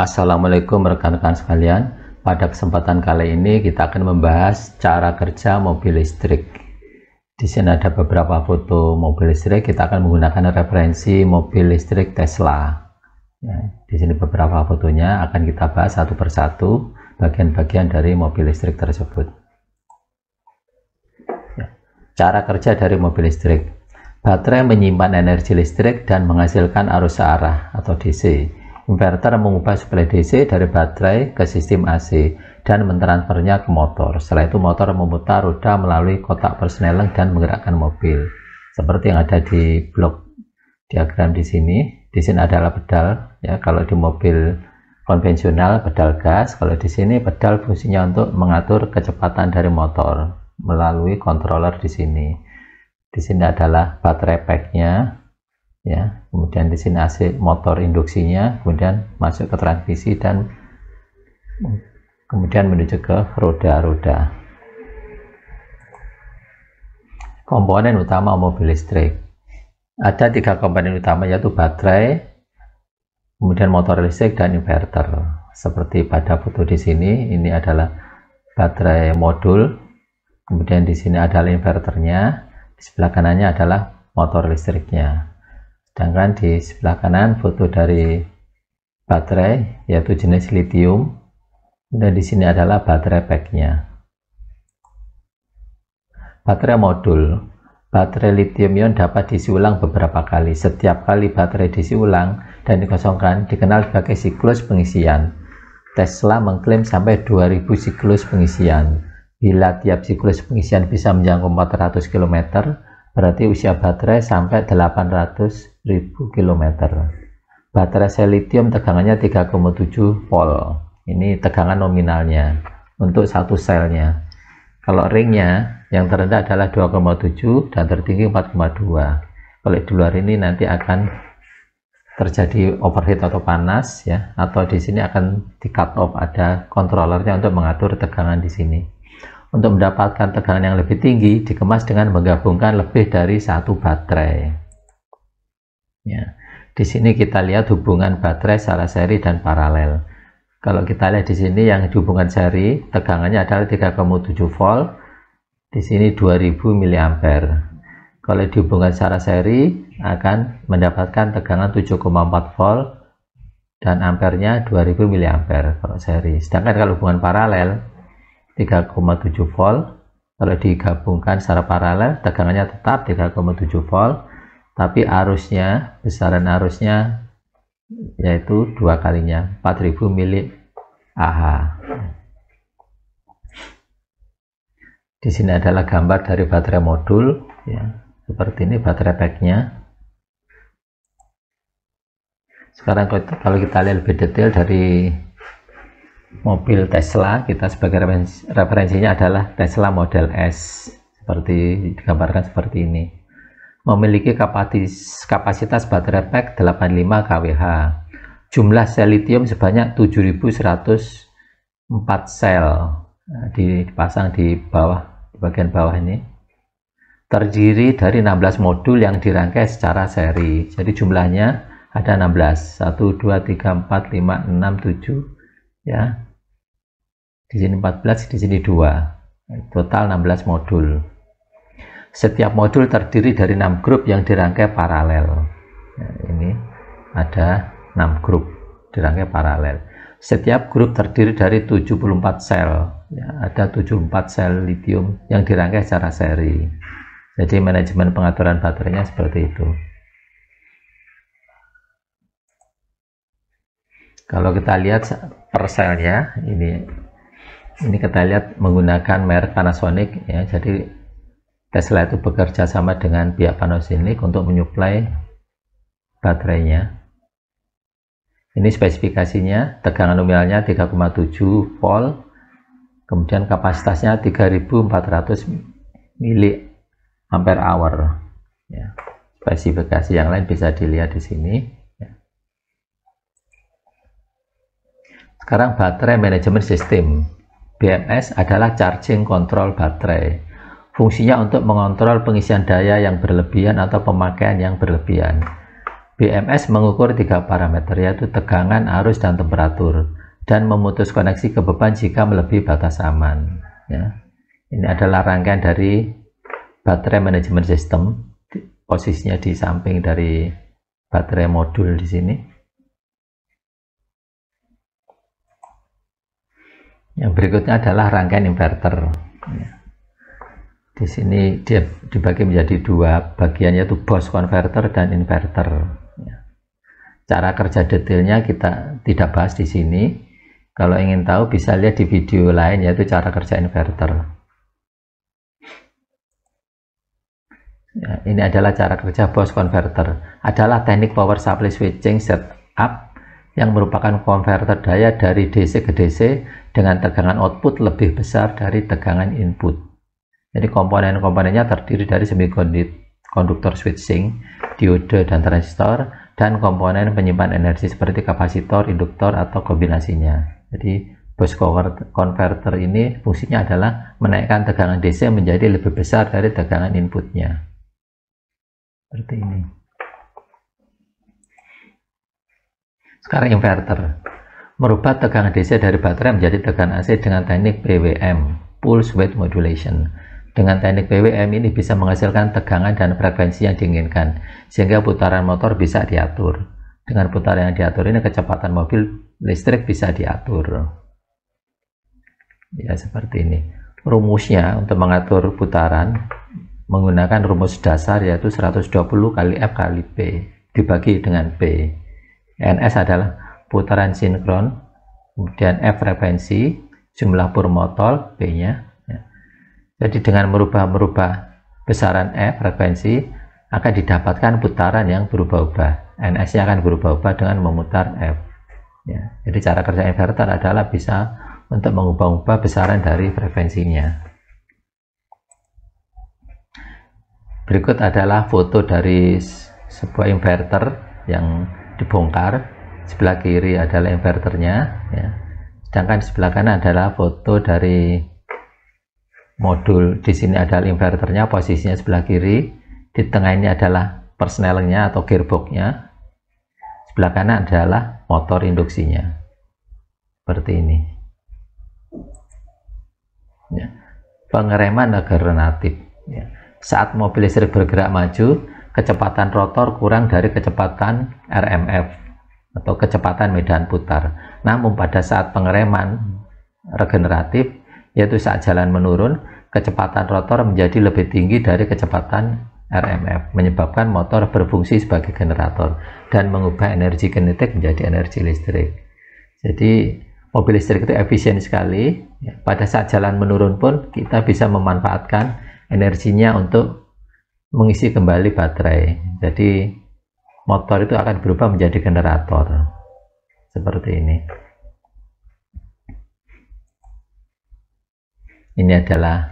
Assalamualaikum rekan-rekan sekalian. Pada kesempatan kali ini kita akan membahas cara kerja mobil listrik. Di sini ada beberapa foto mobil listrik. Kita akan menggunakan referensi mobil listrik Tesla. Ya, di sini beberapa fotonya akan kita bahas satu persatu bagian-bagian dari mobil listrik tersebut. Ya, cara kerja dari mobil listrik. Baterai menyimpan energi listrik dan menghasilkan arus searah atau DC Inverter mengubah suplai DC dari baterai ke sistem AC dan mentransfernya ke motor. Setelah itu motor memutar roda melalui kotak persneling dan menggerakkan mobil. Seperti yang ada di blok diagram di sini. Di sini adalah pedal ya kalau di mobil konvensional pedal gas, kalau di sini pedal fungsinya untuk mengatur kecepatan dari motor melalui controller di sini. Di sini adalah baterai packnya ya kemudian di sini AC motor induksinya kemudian masuk ke transmisi dan kemudian menuju ke roda-roda komponen utama mobil listrik ada tiga komponen utama yaitu baterai kemudian motor listrik dan inverter seperti pada foto di sini ini adalah baterai modul kemudian di sini adalah inverternya di sebelah kanannya adalah motor listriknya sedangkan di sebelah kanan foto dari baterai yaitu jenis lithium dan di sini adalah baterai packnya baterai modul baterai lithium ion dapat diisi ulang beberapa kali. Setiap kali baterai diisi ulang dan dikosongkan dikenal sebagai siklus pengisian. Tesla mengklaim sampai 2000 siklus pengisian. Bila tiap siklus pengisian bisa menjangkau 400 km, Berarti usia baterai sampai 800.000 km. Baterai sel lithium tegangannya 3,7 volt. Ini tegangan nominalnya untuk satu selnya. Kalau ringnya yang terendah adalah 2,7 dan tertinggi 4,2. Kalau di luar ini nanti akan terjadi overheat atau panas ya atau di sini akan di cut off ada kontrolernya untuk mengatur tegangan di sini untuk mendapatkan tegangan yang lebih tinggi, dikemas dengan menggabungkan lebih dari satu baterai. Ya. Di sini kita lihat hubungan baterai secara seri dan paralel. Kalau kita lihat di sini yang hubungan seri, tegangannya adalah 3,7 volt, di sini 2000 mA. Kalau dihubungkan secara seri, akan mendapatkan tegangan 7,4 volt dan ampernya 2000 mA kalau seri. Sedangkan kalau hubungan paralel, 3,7 volt kalau digabungkan secara paralel tegangannya tetap 3,7 volt tapi arusnya besaran arusnya yaitu dua kalinya 4000 milik AH di sini adalah gambar dari baterai modul ya seperti ini baterai packnya sekarang kalau kita lihat lebih detail dari mobil Tesla kita sebagai referensinya adalah Tesla Model S seperti digambarkan seperti ini memiliki kapasitas, kapasitas baterai pack 85 kWh jumlah sel lithium sebanyak 7104 sel nah, dipasang di bawah di bagian bawah ini terdiri dari 16 modul yang dirangkai secara seri jadi jumlahnya ada 16 1 2 3 4 5 6 7 ya di sini 14 di sini 2 total 16 modul setiap modul terdiri dari 6 grup yang dirangkai paralel nah, ini ada 6 grup dirangkai paralel setiap grup terdiri dari 74 sel ya, ada 74 sel lithium yang dirangkai secara seri jadi manajemen pengaturan baterainya seperti itu Kalau kita lihat perselnya ini ini kita lihat menggunakan merek Panasonic ya. Jadi Tesla itu bekerja sama dengan pihak Panasonic untuk menyuplai baterainya. Ini spesifikasinya, tegangan nominalnya 3,7 volt, kemudian kapasitasnya 3400 mili ampere hour. Ya. Spesifikasi yang lain bisa dilihat di sini. Sekarang baterai manajemen sistem. BMS adalah charging control baterai. Fungsinya untuk mengontrol pengisian daya yang berlebihan atau pemakaian yang berlebihan. BMS mengukur tiga parameter yaitu tegangan, arus, dan temperatur dan memutus koneksi ke beban jika melebihi batas aman. Ya. Ini adalah rangkaian dari baterai manajemen sistem posisinya di samping dari baterai modul di sini. Yang berikutnya adalah rangkaian inverter. Ya. Di sini dia dibagi menjadi dua bagian yaitu bos converter dan inverter. Ya. Cara kerja detailnya kita tidak bahas di sini. Kalau ingin tahu bisa lihat di video lain yaitu cara kerja inverter. Ya, ini adalah cara kerja bos converter. Adalah teknik power supply switching setup yang merupakan konverter daya dari DC ke DC dengan tegangan output lebih besar dari tegangan input. Jadi komponen-komponennya terdiri dari semikonduktor switching, diode dan transistor, dan komponen penyimpan energi seperti kapasitor, induktor, atau kombinasinya. Jadi bus converter ini fungsinya adalah menaikkan tegangan DC menjadi lebih besar dari tegangan inputnya. Seperti ini. Sekarang inverter. Merubah tegangan DC dari baterai menjadi tegangan AC dengan teknik PWM, Pulse Width Modulation. Dengan teknik PWM ini bisa menghasilkan tegangan dan frekuensi yang diinginkan, sehingga putaran motor bisa diatur. Dengan putaran yang diatur ini kecepatan mobil listrik bisa diatur. Ya, seperti ini. Rumusnya untuk mengatur putaran menggunakan rumus dasar yaitu 120 kali F kali P dibagi dengan P. NS adalah putaran sinkron, kemudian F frekuensi, jumlah motor B-nya. Ya. Jadi dengan merubah-merubah besaran F e frekuensi, akan didapatkan putaran yang berubah-ubah. NS-nya akan berubah-ubah dengan memutar F. Ya. Jadi cara kerja inverter adalah bisa untuk mengubah-ubah besaran dari frekuensinya. Berikut adalah foto dari sebuah inverter yang dibongkar sebelah kiri adalah inverternya ya. sedangkan sebelah kanan adalah foto dari modul di sini adalah inverternya posisinya sebelah kiri di tengah ini adalah persnelnya atau gearboxnya sebelah kanan adalah motor induksinya seperti ini ya. pengereman alternatif ya. saat mobil listrik bergerak maju kecepatan rotor kurang dari kecepatan RMF atau kecepatan medan putar. Namun pada saat pengereman regeneratif yaitu saat jalan menurun, kecepatan rotor menjadi lebih tinggi dari kecepatan RMF menyebabkan motor berfungsi sebagai generator dan mengubah energi kinetik menjadi energi listrik. Jadi mobil listrik itu efisien sekali. Pada saat jalan menurun pun kita bisa memanfaatkan energinya untuk mengisi kembali baterai. Jadi motor itu akan berubah menjadi generator. Seperti ini. Ini adalah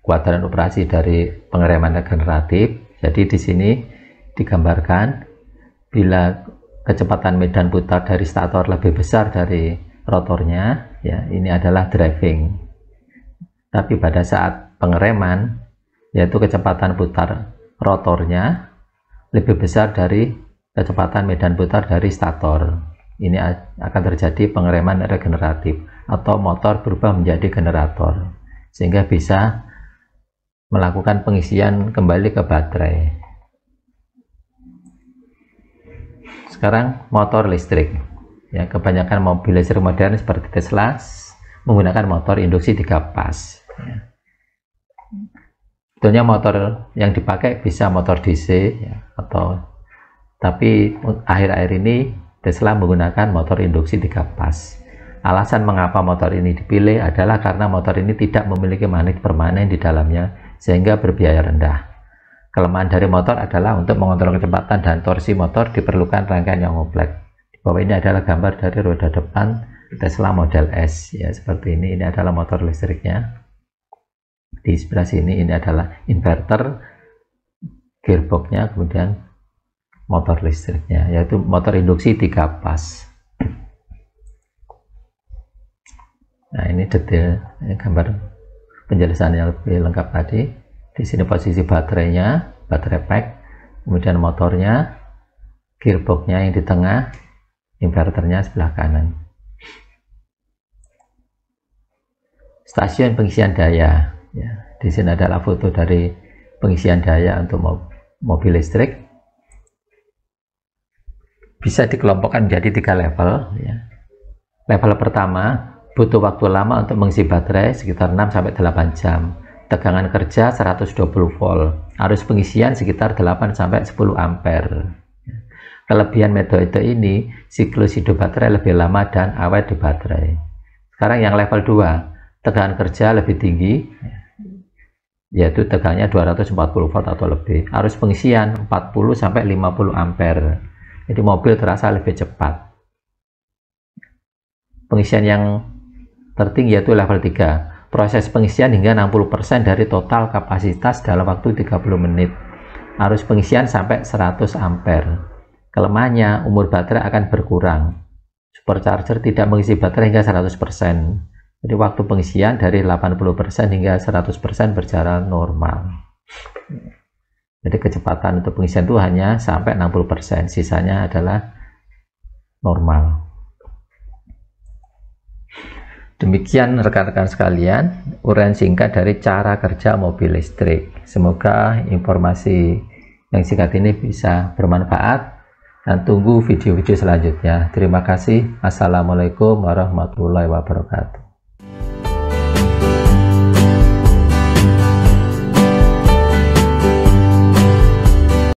kuadran operasi dari pengereman regeneratif. Jadi di sini digambarkan bila kecepatan medan putar dari stator lebih besar dari rotornya, ya ini adalah driving. Tapi pada saat pengereman yaitu kecepatan putar rotornya lebih besar dari kecepatan medan putar dari stator. Ini akan terjadi pengereman regeneratif atau motor berubah menjadi generator sehingga bisa melakukan pengisian kembali ke baterai. Sekarang motor listrik. Ya, kebanyakan mobil listrik modern seperti Tesla menggunakan motor induksi 3 pas. Ya tentunya motor yang dipakai bisa motor DC ya, atau tapi akhir-akhir ini Tesla menggunakan motor induksi 3 pas. Alasan mengapa motor ini dipilih adalah karena motor ini tidak memiliki magnet permanen di dalamnya sehingga berbiaya rendah. Kelemahan dari motor adalah untuk mengontrol kecepatan dan torsi motor diperlukan rangkaian yang kompleks. Di bawah ini adalah gambar dari roda depan Tesla Model S ya seperti ini. Ini adalah motor listriknya di sebelah sini ini adalah inverter gearboxnya kemudian motor listriknya yaitu motor induksi 3 pas nah ini detail ini gambar penjelasan yang lebih lengkap tadi di sini posisi baterainya baterai pack kemudian motornya gearboxnya yang di tengah inverternya sebelah kanan stasiun pengisian daya Ya, di sini adalah foto dari pengisian daya untuk mobil listrik. Bisa dikelompokkan menjadi tiga level. Ya. Level pertama, butuh waktu lama untuk mengisi baterai sekitar 6-8 jam. Tegangan kerja 120 volt. Arus pengisian sekitar 8-10 ampere. Ya. Kelebihan metode ini, siklus hidup baterai lebih lama dan awet di baterai. Sekarang yang level 2, tegangan kerja lebih tinggi, yaitu tegangnya 240 volt atau lebih arus pengisian 40 sampai 50 ampere jadi mobil terasa lebih cepat pengisian yang tertinggi yaitu level 3 proses pengisian hingga 60% dari total kapasitas dalam waktu 30 menit arus pengisian sampai 100 ampere kelemahannya umur baterai akan berkurang supercharger tidak mengisi baterai hingga 100% jadi waktu pengisian dari 80% hingga 100% berjalan normal. Jadi kecepatan untuk pengisian itu hanya sampai 60%, sisanya adalah normal. Demikian rekan-rekan sekalian, uraian singkat dari cara kerja mobil listrik. Semoga informasi yang singkat ini bisa bermanfaat dan tunggu video-video selanjutnya. Terima kasih. Assalamualaikum warahmatullahi wabarakatuh.